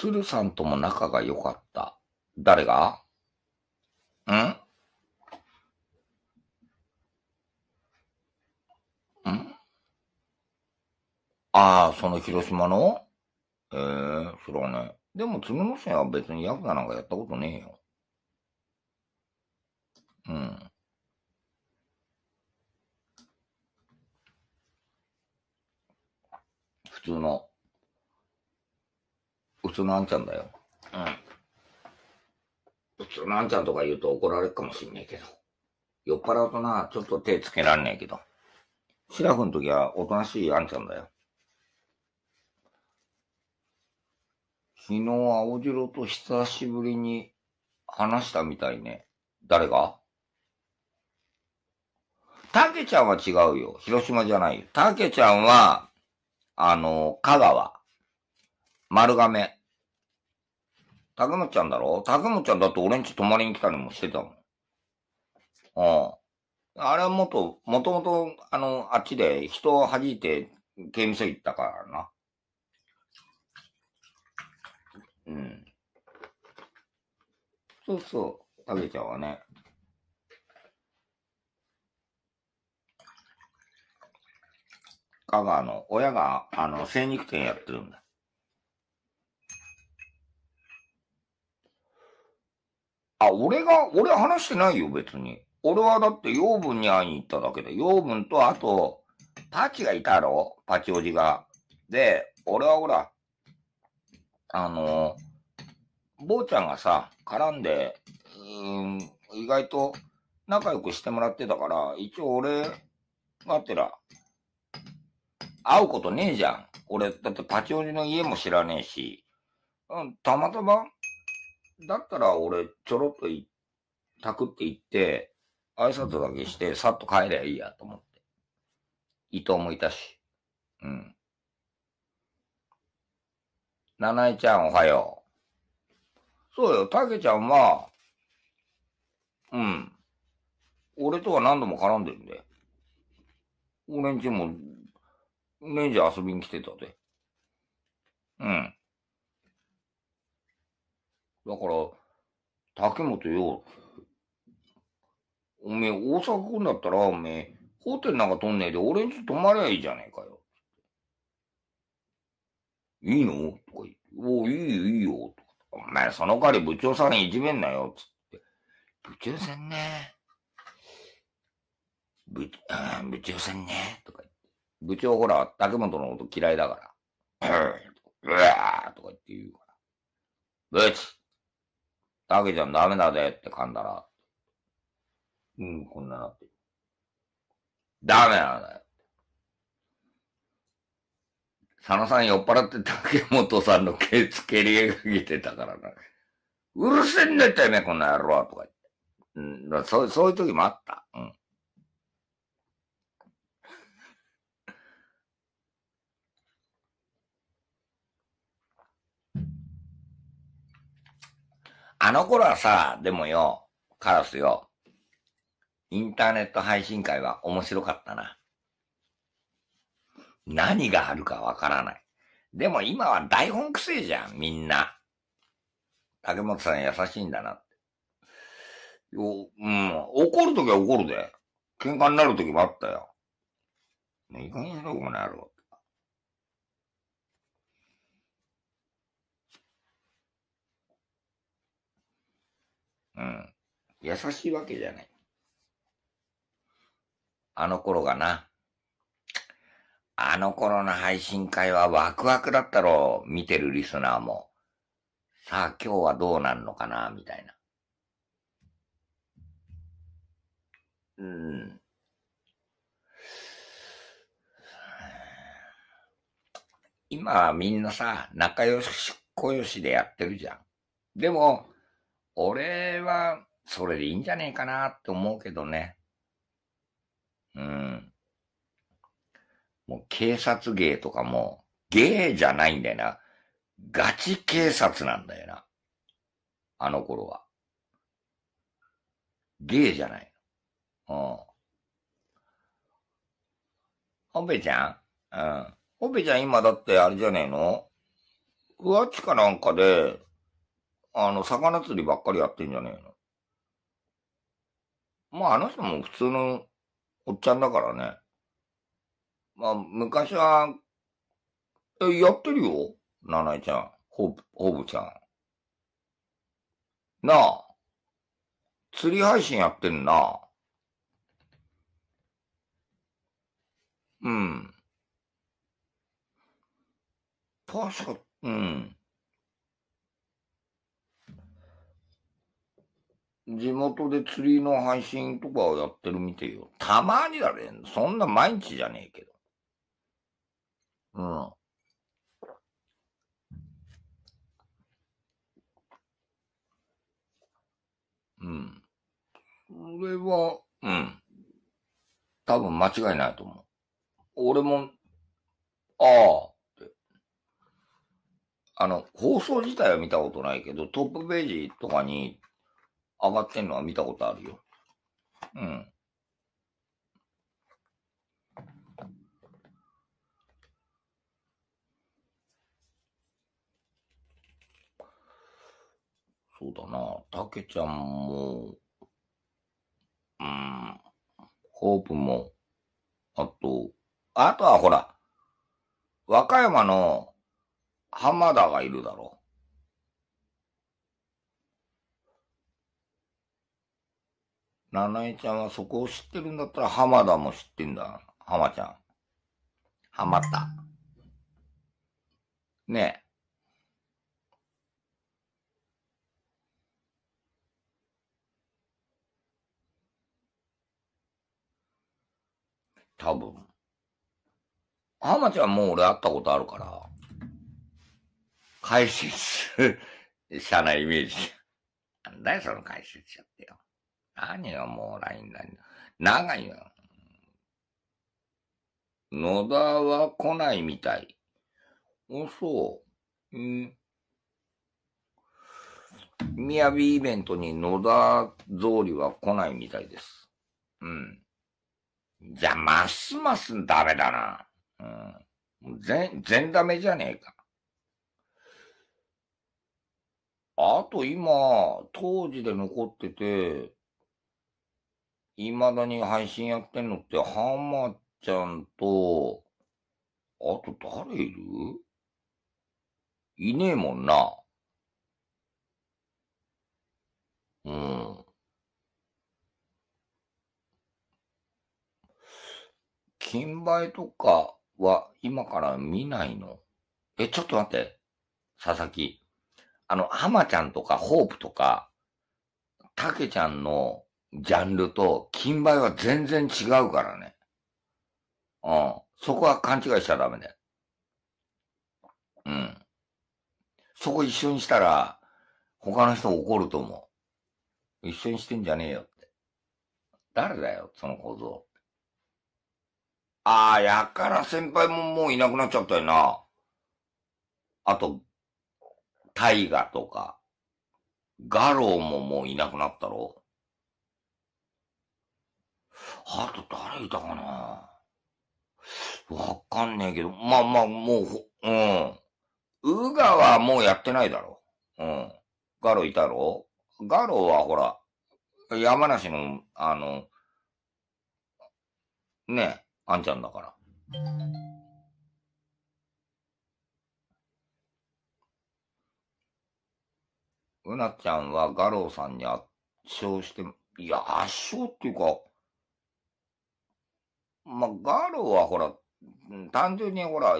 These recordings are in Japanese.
鶴さんとも仲が良かった。誰がんんああ、その広島のええー、知らねえ。でも、鶴の線は別にヤクザなんかやったことねえよ。うん。普通の普通のあんちゃんだよ。うん。普通のあんちゃんとか言うと怒られるかもしんねえけど。酔っ払うとな、ちょっと手つけらんねえけど。シラフの時はおとなしいあんちゃんだよ。昨日、青白と久しぶりに話したみたいね。誰がたけちゃんは違うよ。広島じゃないよ。たけちゃんは、あの、香川。丸亀。たくもちゃんだろたくむちゃんだって俺んち泊まりに来たりもしてたもん。うん。あれはもっと、もともと、あの、あっちで人を弾いて刑務所行ったからな。うん。そうそう、たけちゃんはね。香川の親が、あの、精肉店やってるんだ。あ、俺が、俺話してないよ、別に。俺はだって養分に会いに行っただけで、養分とあと、パチがいたろパチおじが。で、俺はほら、あの、坊ちゃんがさ、絡んで、うん、意外と仲良くしてもらってたから、一応俺、待ってら、会うことねえじゃん。俺、だってパチおじの家も知らねえし、うん、たまたまだったら俺、ちょろっとい、たくって行って、挨拶だけして、さっと帰りゃいいやと思って。伊藤もいたし。うん。七重ちゃんおはよう。そうよ、たけちゃんは、うん。俺とは何度も絡んでるんで。俺んちも、年中遊びに来てたで。うん。だから、竹本よ、おめえ大阪来んだったら、おめえ、ホテルなんか取んねえで、俺んち泊まりゃいいじゃねえかよ。いいのとか言って、おいいよ、いいよ。お前、その代わり部長さんいじめんなよ。つって。部長さんね。部、うん、部長さんね。とか言って。部長ほら、竹本のこと嫌いだから。うわーとか言って言うから。ぶちだけじゃダメだぜって噛んだら、うん、こんななって。ダメなんだよ。佐野さん酔っ払って竹本さんのケツ蹴り上げてたからな。うるせえんだよ、てめえ、こんな野郎とか言って。うん、そう、そういう時もあった。うん。あの頃はさ、でもよ、カラスよ、インターネット配信会は面白かったな。何があるかわからない。でも今は台本くせえじゃん、みんな。竹本さん優しいんだなって。よ、うん、怒るときは怒るで。喧嘩になるときもあったよ。いかにしろ、この野郎。うん。優しいわけじゃない。あの頃がな。あの頃の配信会はワクワクだったろう、見てるリスナーも。さあ今日はどうなんのかな、みたいな。うん。今はみんなさ、仲良し、こ良しでやってるじゃん。でも、俺は、それでいいんじゃねえかなって思うけどね。うん。もう警察芸とかも、芸じゃないんだよな。ガチ警察なんだよな。あの頃は。芸じゃない。うん。ほべちゃんうん。ほべちゃん今だってあれじゃねえのふわちかなんかで、あの、魚釣りばっかりやってんじゃねえの。まあ、あの人も普通のおっちゃんだからね。まあ、昔は、え、やってるよ。ナナイちゃん。ホーブ、ホーブちゃん。なあ。釣り配信やってんな。うん。確か、うん。地元で釣りの配信とかをやってるみてよ。たまにだね。そんな毎日じゃねえけど。うん。うん。それは、うん。多分間違いないと思う。俺も、ああ、あの、放送自体は見たことないけど、トップページとかに上がってんのは見たことあるよ。うん。そうだな、たけちゃんも、うん、ホープも、あと、あとはほら、和歌山の浜田がいるだろ。ななえちゃんはそこを知ってるんだったら、浜田も知ってんだ。浜ちゃん。浜田。ねえ。多分。浜ちゃんもう俺会ったことあるから、解説者なイメージ。なんだよ、その解説者。何よ、もう LINE、LINE。長いよ。野田は来ないみたい。お、そう。うん。みやびイベントに野田通りは来ないみたいです。うん。じゃますますダメだな。うん。全、全ダメじゃねえか。あと今、当時で残ってて、未だに配信やってんのって、ハマちゃんと、あと誰いるいねえもんな。うん。金梅とかは今から見ないのえ、ちょっと待って。佐々木。あの、浜ちゃんとか、ホープとか、たけちゃんのジャンルと、金梅は全然違うからね。うん。そこは勘違いしちゃダメだよ。うん。そこ一緒にしたら、他の人怒ると思う。一緒にしてんじゃねえよって。誰だよ、その構造。ああ、やから先輩ももういなくなっちゃったよな。あと、タイガとか、ガローももういなくなったろ。あと誰いたかなわかんねえけど、まあまあ、もう、うん。ウガはもうやってないだろ。うん。ガロいたろガロはほら、山梨の、あの、ねえ、あんちゃんだから。うなちゃんはガロさんに圧勝して、いや、圧勝っていうか、まあ、ガロはほら、単純にほら、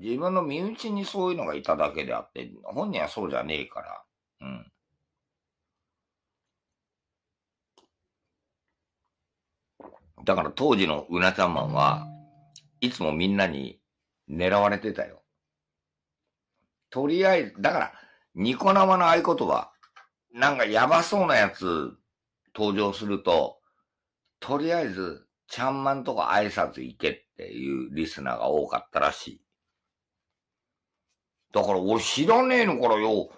自分の身内にそういうのがいただけであって、本人はそうじゃねえから。うん。だから当時のうなちゃんマンはいつもみんなに狙われてたよ。とりあえず、だから、ニコ生の合言葉、なんかやばそうなやつ登場すると、とりあえずちゃんまんとか挨拶行けっていうリスナーが多かったらしい。だから俺知らねえのからよ、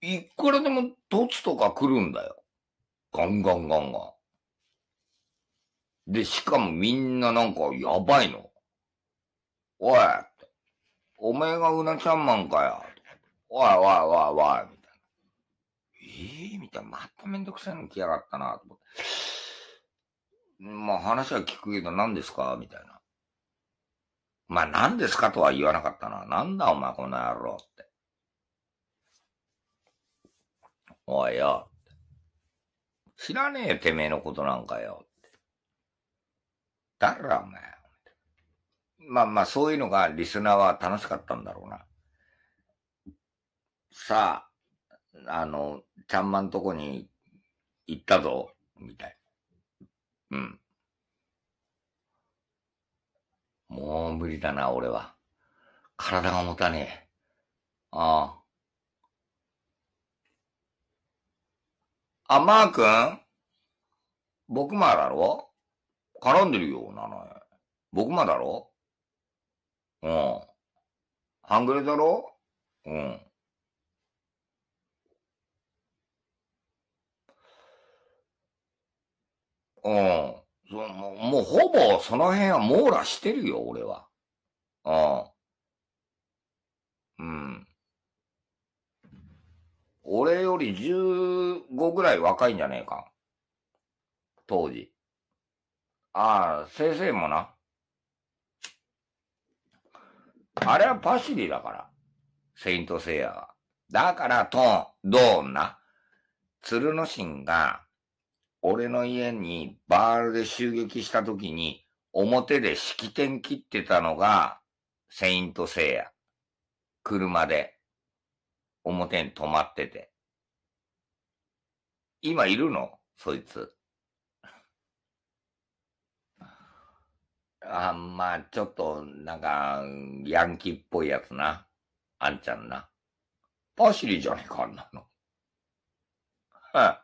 いくらでもドツとか来るんだよ。ガンガンガンガン。で、しかもみんななんかやばいの。おい、おめえがうなちゃんマンかよ。おいおいおいおい、みたいな。ええー、みたいな。まためんどくさいの来やがったな、と思って。まあ話は聞くけど何ですかみたいな。まあ何ですかとは言わなかったな。なんだお前この野郎って。おいよ。知らねえよ、てめえのことなんかよ。誰だお前。まあまあそういうのがリスナーは楽しかったんだろうな。さあ、あの、ちゃんまんとこに行ったぞ、みたいな。うん。もう無理だな、俺は。体が持たねえ。ああ。あ、マー君僕まだろ絡んでるよ、なのよ。僕まだろうん。半グレだろうん。うん。もうもうほぼその辺は網羅してるよ、俺は。うん。うん。俺より15ぐらい若いんじゃねえか。当時。ああ、先生もな。あれはパシリだから。セイントセイヤは。だから、トン、ドーンな。鶴の神が、俺の家にバールで襲撃した時に、表で式典切ってたのが、セイントセイヤ。車で、表に止まってて。今いるのそいつ。あ、まあ、ちょっと、なんか、ヤンキーっぽいやつな。あんちゃんな。パシリじゃねえか、あんなの。はい。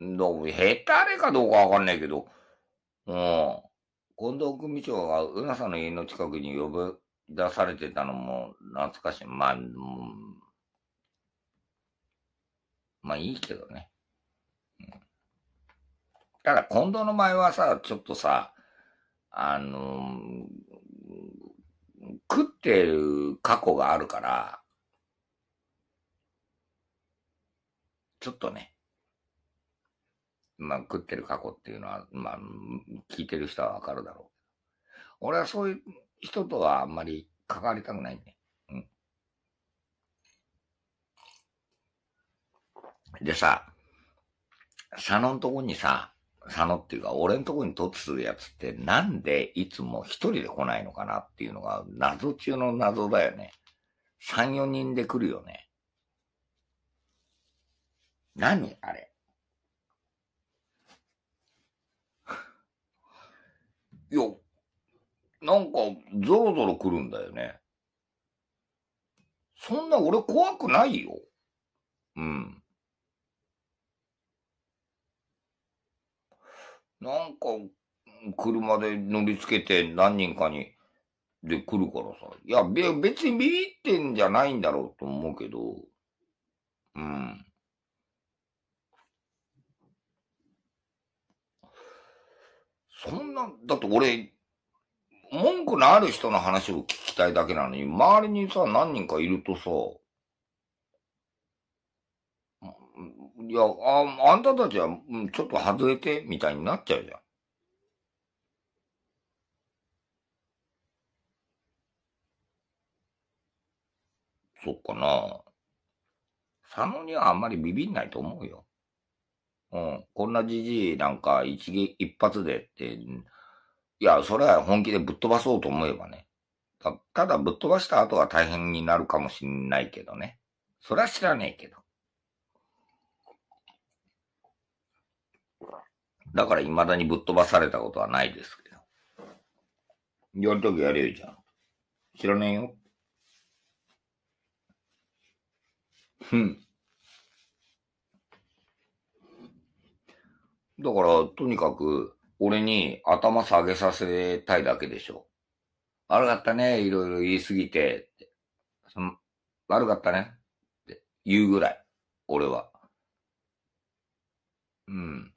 どう、ヘタレかどうかわかんないけど、うん。近藤組長がうなさんの家の近くに呼ぶ出されてたのも懐かしい。まあ、まあいいけどね。うん、ただ、近藤の場合はさ、ちょっとさ、あのー、食ってる過去があるから、ちょっとね、まあ、食ってる過去っていうのは、まあ、聞いてる人はわかるだろうけど。俺はそういう人とはあんまり関わりたくないね。うん。でさ、佐野のとこにさ、佐野っていうか、俺のとこに突するやつってなんでいつも一人で来ないのかなっていうのが謎中の謎だよね。三、四人で来るよね。何あれ。いや、なんか、ぞろぞろ来るんだよね。そんな俺怖くないよ。うん。なんか、車で乗りつけて何人かに、で来るからさ。いや、別にビビってんじゃないんだろうと思うけど、うん。そんな、だって俺、文句のある人の話を聞きたいだけなのに、周りにさ、何人かいるとさ、いや、あ、あんたたちは、ちょっと外れて、みたいになっちゃうじゃん。そっかな。佐野にはあんまりビビんないと思うよ。うん、こんなじじいなんか一撃、一発でって、いや、それは本気でぶっ飛ばそうと思えばね。たただぶっ飛ばした後は大変になるかもしんないけどね。それは知らねえけど。だから未だにぶっ飛ばされたことはないですけど。やるときやれよじゃん。知らねえよ。ふん。だから、とにかく、俺に頭下げさせたいだけでしょ。悪かったね、いろいろ言いすぎて、その悪かったね、って言うぐらい、俺は。うん。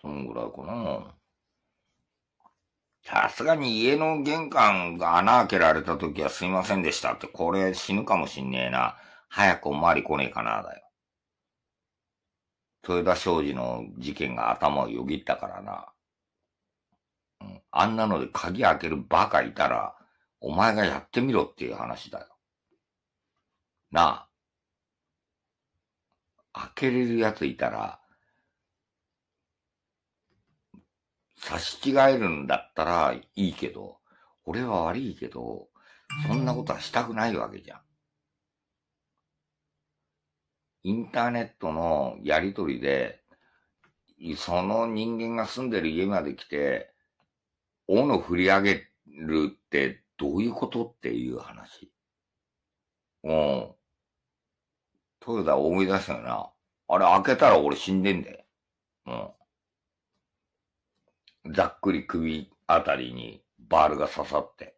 そのぐらいかな。さすがに家の玄関が穴開けられた時はすいませんでしたって、これ死ぬかもしんねえな。早くおまわり来ねえかな、だよ。豊田商事の事件が頭をよぎったからな。うん、あんなので鍵開けるバカいたら、お前がやってみろっていう話だよ。なあ。開けれるやついたら、差し違えるんだったらいいけど、俺は悪いけど、そんなことはしたくないわけじゃん。インターネットのやりとりで、その人間が住んでる家まで来て、斧振り上げるってどういうことっていう話。うん。トヨタ思い出したよな。あれ開けたら俺死んでんだよ。うん。ざっくり首あたりにバールが刺さって。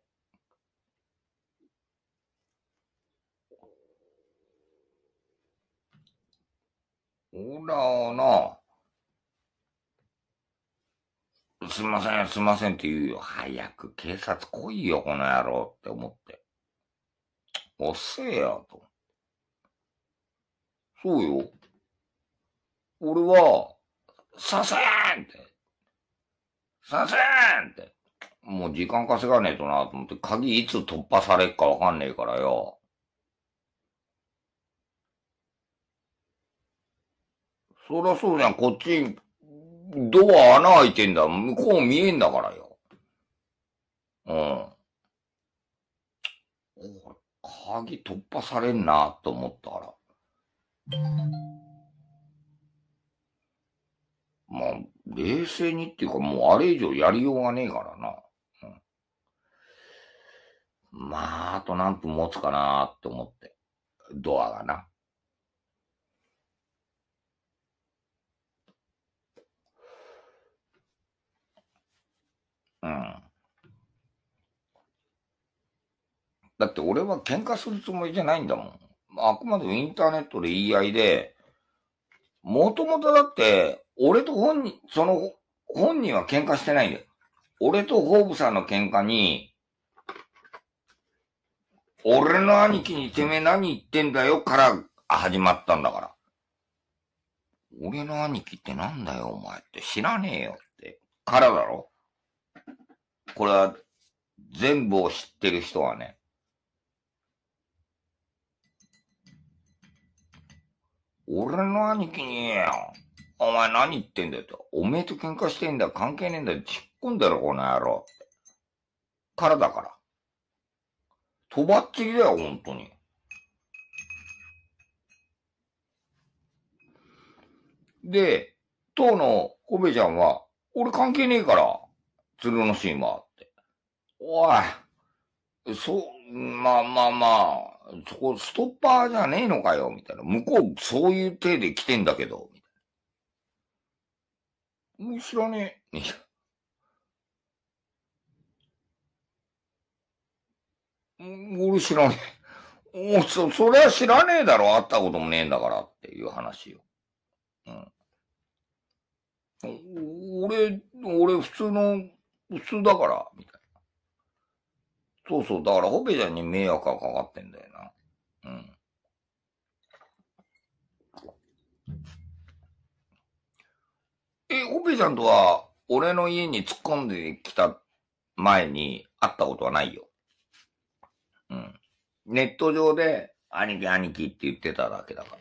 ほらな。すいません、すいませんって言うよ。早く警察来いよ、この野郎って思って。遅えよ、と。そうよ。俺は、させんって。させんって。もう時間稼がねえとなと思って、鍵いつ突破されっかわかんねえからよ。そりゃそうじゃん。こっち、ドア穴開いてんだ。向こう見えんだからよ。うん。鍵突破されんなと思ったから。まあ、冷静にっていうか、もうあれ以上やりようがねえからな。まあ、あと何分持つかなって思って。ドアがな。うん。だって俺は喧嘩するつもりじゃないんだもん。あくまでもインターネットで言い合いで、もともとだって、俺と本人、その、本人は喧嘩してないんだよ。俺とホーブさんの喧嘩に、俺の兄貴にてめえ何言ってんだよから始まったんだから。俺の兄貴ってなんだよお前って知らねえよって。からだろこれは全部を知ってる人はね、俺の兄貴に、お前何言ってんだよって、おめえと喧嘩してんだよ、関係ねえんだよ、ちっこんだろ、この野郎からだから。とばっちりだよ、本当に。で、当のコベちゃんは、俺関係ねえから、鶴のシーンは、って。おい、そう、まあまあまあ、そこストッパーじゃねえのかよ、みたいな。向こう、そういう体で来てんだけど、みたいな。もう知らねえ、俺知らねえ。そ、それは知らねえだろ、会ったこともねえんだからっていう話よ。うん。俺、俺普通の普通だから、みたいな。そうそう、だからほペちゃんに迷惑がかかってんだよな。うん。え、ほペちゃんとは、俺の家に突っ込んできた前に会ったことはないよ。うん。ネット上で、兄貴兄貴って言ってただけだから。